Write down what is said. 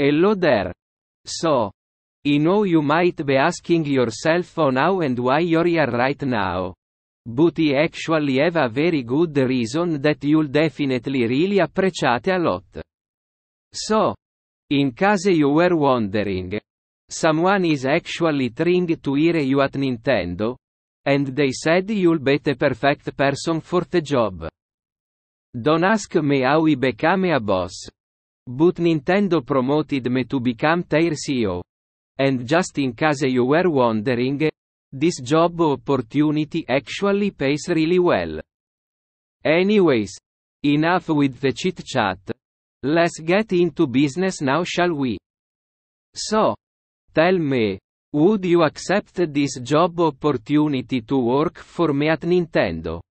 Hello there. So, I know you might be asking yourself on how and why you're here right now. But I actually have a very good reason that you'll definitely really appreciate a lot. So, in case you were wondering, someone is actually trying to hire you at Nintendo, and they said you'll be the perfect person for the job. Don't ask me how I became a boss. But Nintendo promoted me to become their CEO. And just in case you were wondering, this job opportunity actually pays really well. Anyways, enough with the chit chat. Let's get into business now, shall we? So, tell me, would you accept this job opportunity to work for me at Nintendo?